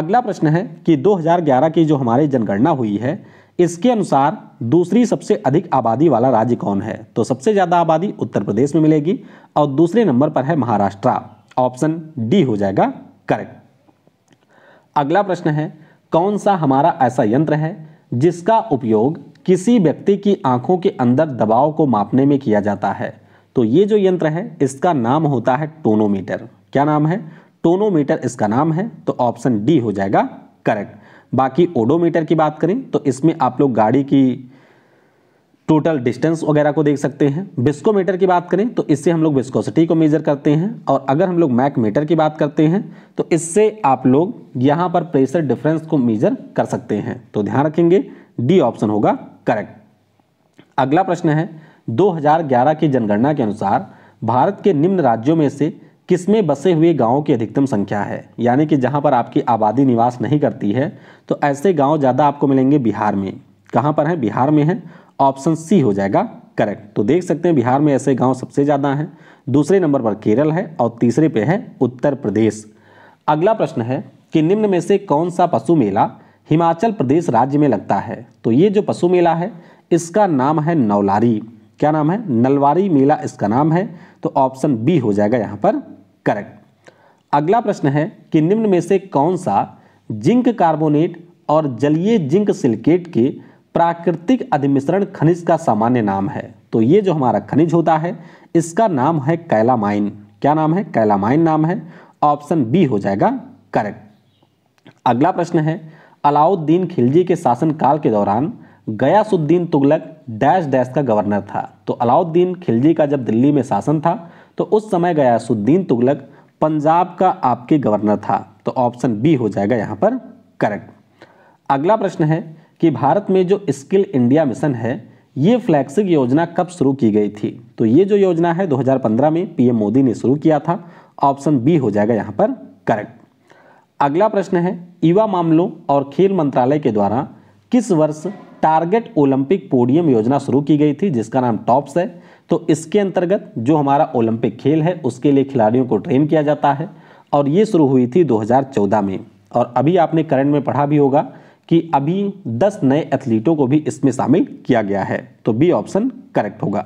अगला प्रश्न है कि 2011 की जो हमारी जनगणना हुई है इसके अनुसार दूसरी सबसे अधिक आबादी वाला राज्य कौन है तो सबसे ज़्यादा आबादी उत्तर प्रदेश में मिलेगी और दूसरे नंबर पर है महाराष्ट्र ऑप्शन डी हो जाएगा करेक्ट अगला प्रश्न है कौन सा हमारा ऐसा यंत्र है जिसका उपयोग किसी व्यक्ति की आंखों के अंदर दबाव को मापने में किया जाता है तो ये जो यंत्र है इसका नाम होता है टोनोमीटर क्या नाम है टोनोमीटर इसका नाम है तो ऑप्शन डी हो जाएगा करेक्ट बाकी ओडोमीटर की बात करें तो इसमें आप लोग गाड़ी की टोटल डिस्टेंस वगैरह को देख सकते हैं बिस्कोमीटर की बात करें तो इससे हम लोग बिस्कोसिटी को मेज़र करते हैं और अगर हम लोग मैक मीटर की बात करते हैं तो इससे आप लोग यहाँ पर प्रेशर डिफरेंस को मेज़र कर सकते हैं तो ध्यान रखेंगे डी ऑप्शन होगा करेक्ट अगला प्रश्न है 2011 की जनगणना के अनुसार भारत के निम्न राज्यों में से किसमें बसे हुए गाँव की अधिकतम संख्या है यानी कि जहाँ पर आपकी आबादी निवास नहीं करती है तो ऐसे गाँव ज़्यादा आपको मिलेंगे बिहार में कहाँ पर हैं बिहार में हैं ऑप्शन सी हो जाएगा करेक्ट तो देख सकते हैं बिहार में ऐसे गांव सबसे ज़्यादा हैं दूसरे नंबर पर केरल है और तीसरे पे है उत्तर प्रदेश अगला प्रश्न है कि निम्न में से कौन सा पशु मेला हिमाचल प्रदेश राज्य में लगता है तो ये जो पशु मेला है इसका नाम है नवलारी क्या नाम है नलवारी मेला इसका नाम है तो ऑप्शन बी हो जाएगा यहाँ पर करेक्ट अगला प्रश्न है कि निम्न में से कौन सा जिंक कार्बोनेट और जलीय जिंक सिलिकेट के प्राकृतिक अधिमिश्रण खनिज का सामान्य नाम है तो ये जो हमारा खनिज होता है इसका नाम है कैलामाइन क्या नाम है कैलामाइन नाम है ऑप्शन बी हो जाएगा करेक्ट अगला प्रश्न है अलाउद्दीन खिलजी के शासनकाल के दौरान गयासुद्दीन तुगलक डैश डैश का गवर्नर था तो अलाउद्दीन खिलजी का जब दिल्ली में शासन था तो उस समय गयासुद्दीन तुगलक पंजाब का आपके गवर्नर था तो ऑप्शन बी हो जाएगा यहाँ पर करेक्ट अगला प्रश्न है कि भारत में जो स्किल इंडिया मिशन है ये फ्लैगशिप योजना कब शुरू की गई थी तो ये जो योजना है 2015 में पीएम मोदी ने शुरू किया था ऑप्शन बी हो जाएगा यहाँ पर करेक्ट अगला प्रश्न है युवा मामलों और खेल मंत्रालय के द्वारा किस वर्ष टारगेट ओलंपिक पोडियम योजना शुरू की गई थी जिसका नाम टॉप्स है तो इसके अंतर्गत जो हमारा ओलंपिक खेल है उसके लिए खिलाड़ियों को ट्रेन किया जाता है और ये शुरू हुई थी 2014 में और अभी आपने करंट में पढ़ा भी होगा कि अभी 10 नए एथलीटों को भी इसमें शामिल किया गया है तो बी ऑप्शन करेक्ट होगा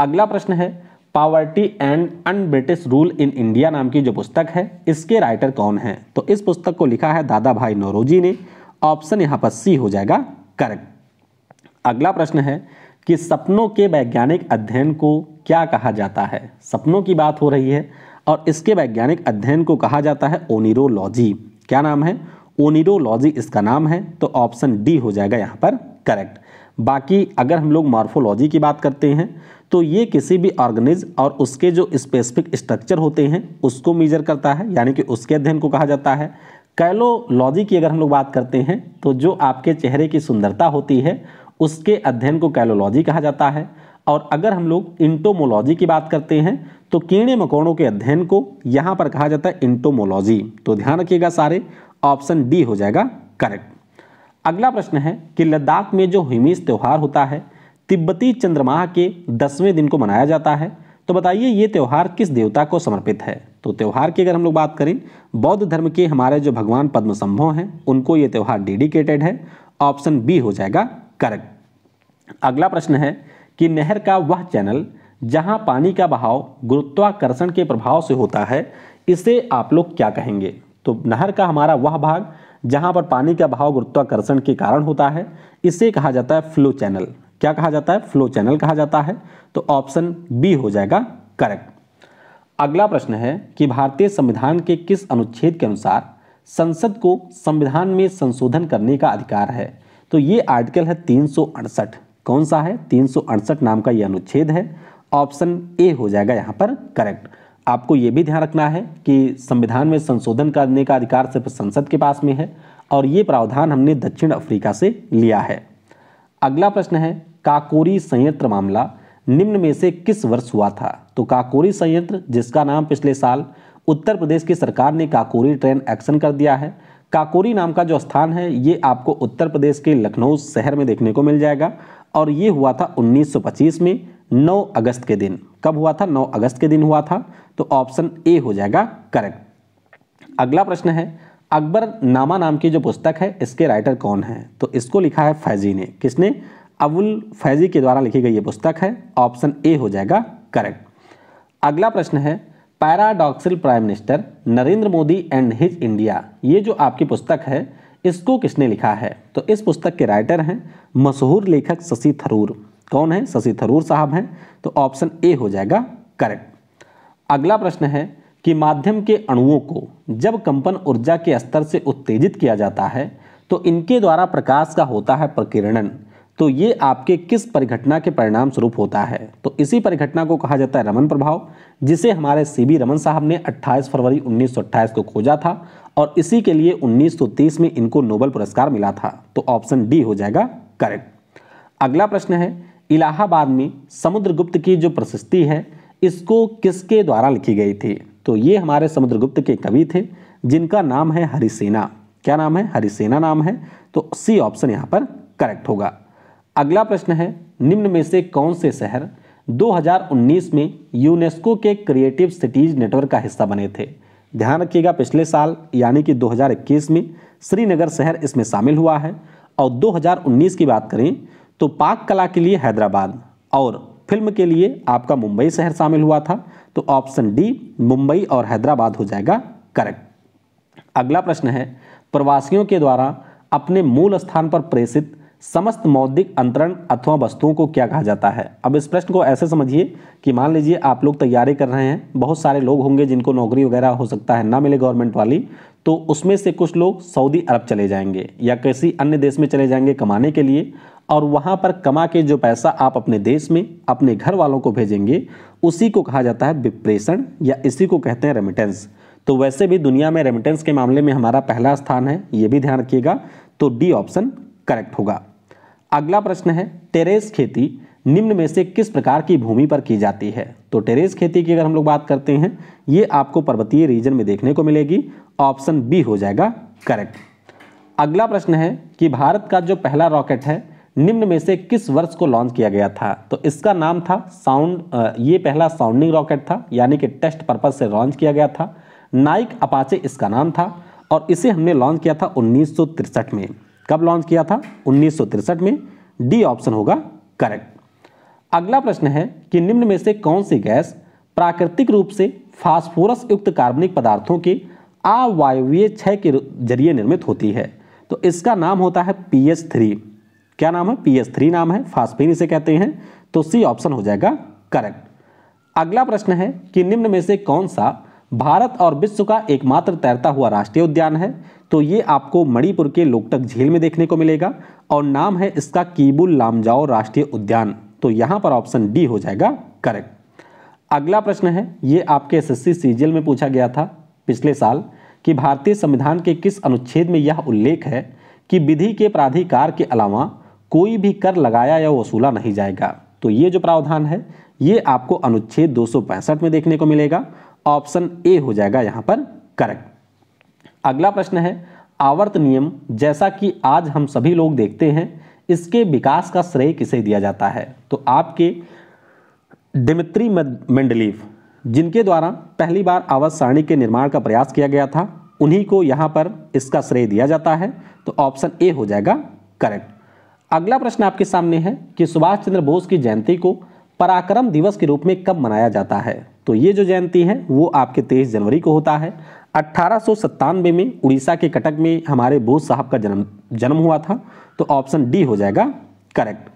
अगला प्रश्न है poverty and un British rule in India नाम की जो पुस्तक है इसके राइटर कौन है तो इस पुस्तक को लिखा है दादा भाई नौरोजी ने ऑप्शन यहाँ पर सी हो जाएगा करेक्ट अगला प्रश्न है कि सपनों के वैज्ञानिक अध्ययन को क्या कहा जाता है सपनों की बात हो रही है और इसके वैज्ञानिक अध्ययन को कहा जाता है ओनिरोलॉजी क्या नाम है ओनिरोलॉजी इसका नाम है तो ऑप्शन डी हो जाएगा यहाँ पर करेक्ट बाकी अगर हम लोग मॉर्फोलॉजी की बात करते हैं तो ये किसी भी ऑर्गेनिज और उसके जो स्पेसिफिक स्ट्रक्चर होते हैं उसको मेजर करता है यानी कि उसके अध्ययन को कहा जाता है कैलोलॉजी की अगर हम लोग बात करते हैं तो जो आपके चेहरे की सुंदरता होती है उसके अध्ययन को कैलोलॉजी कहा जाता है और अगर हम लोग इंटोमोलॉजी की बात करते हैं तो कीड़े मकोड़ों के अध्ययन को यहाँ पर कहा जाता है इंटोमोलॉजी तो ध्यान रखिएगा सारे ऑप्शन डी हो जाएगा करेक्ट अगला प्रश्न है कि लद्दाख में जो हिमिस त्यौहार होता है तिब्बती चंद्रमा के दसवें दिन को मनाया जाता है तो बताइए ये त्यौहार किस देवता को समर्पित है तो त्यौहार की अगर हम लोग बात करें बौद्ध धर्म के हमारे जो भगवान पद्मसंभव हैं उनको ये त्यौहार डेडिकेटेड है ऑप्शन बी हो जाएगा करेक्ट अगला प्रश्न है कि नहर का वह चैनल जहां पानी का बहाव गुरुत्वाकर्षण के प्रभाव से होता है इसे आप लोग क्या कहेंगे तो नहर का हमारा वह भाग जहाँ पर पानी का भाव गुरुत्वाकर्षण के कारण होता है इसे कहा जाता है फ्लो चैनल क्या कहा जाता है फ्लो चैनल कहा जाता है तो ऑप्शन बी हो जाएगा करेक्ट अगला प्रश्न है कि भारतीय संविधान के किस अनुच्छेद के अनुसार संसद को संविधान में संशोधन करने का अधिकार है तो ये आर्टिकल है तीन कौन सा है तीन नाम का ये अनुच्छेद है ऑप्शन ए हो जाएगा यहाँ पर करेक्ट आपको ये भी ध्यान रखना है कि संविधान में संशोधन करने का अधिकार सिर्फ संसद के पास में है और ये प्रावधान हमने दक्षिण अफ्रीका से लिया है अगला प्रश्न है काकोरी संयंत्र मामला निम्न में से किस वर्ष हुआ था तो काकोरी संयंत्र जिसका नाम पिछले साल उत्तर प्रदेश की सरकार ने काकोरी ट्रेन एक्शन कर दिया है काकोरी नाम का जो स्थान है ये आपको उत्तर प्रदेश के लखनऊ शहर में देखने को मिल जाएगा और ये हुआ था 1925 में 9 अगस्त के दिन कब हुआ था 9 अगस्त के दिन हुआ था तो ऑप्शन ए हो जाएगा करेक्ट अगला प्रश्न है अकबर नामा नाम की जो पुस्तक है इसके राइटर कौन है तो इसको लिखा है फैजी ने किसने अबुल फैजी के द्वारा लिखी गई ये पुस्तक है ऑप्शन ए हो जाएगा करेक्ट अगला प्रश्न है paradoxical prime minister Narendra Modi and his India ये जो आपकी पुस्तक है इसको किसने लिखा है तो इस पुस्तक के राइटर हैं मशहूर लेखक शशि थरूर कौन है शशि थरूर साहब हैं तो ऑप्शन ए हो जाएगा करेक्ट अगला प्रश्न है कि माध्यम के अणुओं को जब कंपन ऊर्जा के स्तर से उत्तेजित किया जाता है तो इनके द्वारा प्रकाश का होता है प्रकीर्णन तो ये आपके किस परिघटना के परिणाम स्वरूप होता है तो इसी परिघटना को कहा जाता है रमन प्रभाव जिसे हमारे सी बी रमन साहब ने 28 फरवरी 1928 को खोजा था और इसी के लिए 1930 में इनको नोबल पुरस्कार मिला था तो ऑप्शन डी हो जाएगा करेक्ट अगला प्रश्न है इलाहाबाद में समुद्रगुप्त की जो प्रशस्ति है इसको किसके द्वारा लिखी गई थी तो ये हमारे समुद्रगुप्त के कवि थे जिनका नाम है हरिसेना क्या नाम है हरिसेना नाम है तो सी ऑप्शन यहाँ पर करेक्ट होगा अगला प्रश्न है निम्न में से कौन से शहर 2019 में यूनेस्को के क्रिएटिव सिटीज नेटवर्क का हिस्सा बने थे ध्यान रखिएगा पिछले साल यानी कि 2021 में श्रीनगर शहर इसमें शामिल हुआ है और 2019 की बात करें तो पाक कला के लिए हैदराबाद और फिल्म के लिए आपका मुंबई शहर शामिल हुआ था तो ऑप्शन डी मुंबई और हैदराबाद हो जाएगा करेक्ट अगला प्रश्न है प्रवासियों के द्वारा अपने मूल स्थान पर प्रेषित समस्त मौद्रिक अंतरण अथवा वस्तुओं को क्या कहा जाता है अब इस प्रश्न को ऐसे समझिए कि मान लीजिए आप लोग तैयारी कर रहे हैं बहुत सारे लोग होंगे जिनको नौकरी वगैरह हो सकता है ना मिले गवर्नमेंट वाली तो उसमें से कुछ लोग सऊदी अरब चले जाएंगे या किसी अन्य देश में चले जाएंगे कमाने के लिए और वहाँ पर कमा के जो पैसा आप अपने देश में अपने घर वालों को भेजेंगे उसी को कहा जाता है विप्रेषण या इसी को कहते हैं रेमिटेंस तो वैसे भी दुनिया में रेमिटेंस के मामले में हमारा पहला स्थान है ये भी ध्यान रखिएगा तो डी ऑप्शन करेक्ट होगा अगला प्रश्न है टेरेस खेती निम्न में से किस प्रकार की भूमि पर की जाती है तो टेरेस खेती की अगर हम लोग बात करते हैं ये आपको पर्वतीय रीजन में देखने को मिलेगी ऑप्शन बी हो जाएगा करेक्ट अगला प्रश्न है कि भारत का जो पहला रॉकेट है निम्न में से किस वर्ष को लॉन्च किया गया था तो इसका नाम था साउंड ये पहला साउंडिंग रॉकेट था यानी कि टेस्ट पर्पज से लॉन्च किया गया था नाइक अपाचे इसका नाम था और इसे हमने लॉन्च किया था उन्नीस में कब लॉन्च किया था उन्नीस में डी ऑप्शन होगा करेक्ट अगला प्रश्न है कि निम्न में से कौन सी गैस प्राकृतिक रूप से फास्फोरस युक्त कार्बनिक पदार्थों के आवायवीय क्षय के जरिए निर्मित होती है तो इसका नाम होता है पी थ्री क्या नाम है पी एस थ्री नाम है फास्पिन इसे कहते हैं तो सी ऑप्शन हो जाएगा करेक्ट अगला प्रश्न है कि निम्न में से कौन सा भारत और विश्व का एकमात्र तैरता हुआ राष्ट्रीय उद्यान है तो ये आपको मणिपुर के लोकटक झील में देखने को मिलेगा और नाम है इसका कीबुल लामजाओ राष्ट्रीय उद्यान तो यहाँ पर ऑप्शन डी हो जाएगा करेक्ट अगला प्रश्न है ये आपके एस एस सीजीएल में पूछा गया था पिछले साल कि भारतीय संविधान के किस अनुच्छेद में यह उल्लेख है कि विधि के प्राधिकार के अलावा कोई भी कर लगाया या वसूला नहीं जाएगा तो ये जो प्रावधान है ये आपको अनुच्छेद दो में देखने को मिलेगा ऑप्शन ए हो जाएगा यहाँ पर करेक्ट अगला प्रश्न है आवर्त नियम जैसा कि आज हम सभी लोग देखते हैं इसके विकास का श्रेय किसे दिया जाता है तो आपके डिमित्री मेंडलीव जिनके द्वारा पहली बार आवर्त सारणी के निर्माण का प्रयास किया गया था उन्हीं को यहाँ पर इसका श्रेय दिया जाता है तो ऑप्शन ए हो जाएगा करेक्ट अगला प्रश्न आपके सामने है कि सुभाष चंद्र बोस की जयंती को पराक्रम दिवस के रूप में कब मनाया जाता है तो ये जो जयंती है वो आपके तेईस जनवरी को होता है अट्ठारह में उड़ीसा के कटक में हमारे बोस साहब का जन्म जन्म हुआ था तो ऑप्शन डी हो जाएगा करेक्ट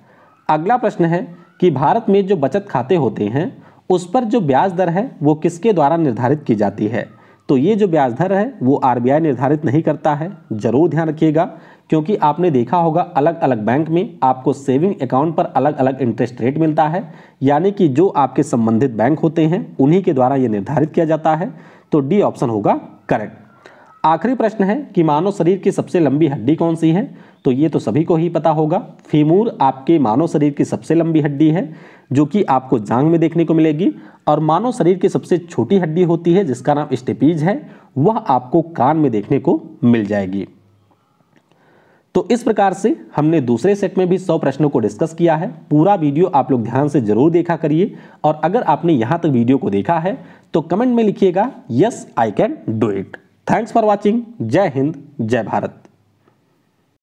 अगला प्रश्न है कि भारत में जो बचत खाते होते हैं उस पर जो ब्याज दर है वो किसके द्वारा निर्धारित की जाती है तो ये जो ब्याज दर है वो आरबीआई निर्धारित नहीं करता है ज़रूर ध्यान रखिएगा क्योंकि आपने देखा होगा अलग अलग बैंक में आपको सेविंग अकाउंट पर अलग अलग इंटरेस्ट रेट मिलता है यानी कि जो आपके संबंधित बैंक होते हैं उन्हीं के द्वारा ये निर्धारित किया जाता है तो डी ऑप्शन होगा करेक्ट आखिरी प्रश्न है कि मानव शरीर की सबसे लंबी हड्डी कौन सी है तो ये तो सभी को ही पता होगा फीमूर आपके मानव शरीर की सबसे लंबी हड्डी है जो कि आपको जांग में देखने को मिलेगी और मानव शरीर की सबसे छोटी हड्डी होती है जिसका नाम स्टेपीज है वह आपको कान में देखने को मिल जाएगी तो इस प्रकार से हमने दूसरे सेट में भी सौ प्रश्नों को डिस्कस किया है पूरा वीडियो आप लोग ध्यान से जरूर देखा करिए और अगर आपने यहां तक वीडियो को देखा है तो कमेंट में लिखिएगा yes I can do it thanks for watching जय हिंद जय भारत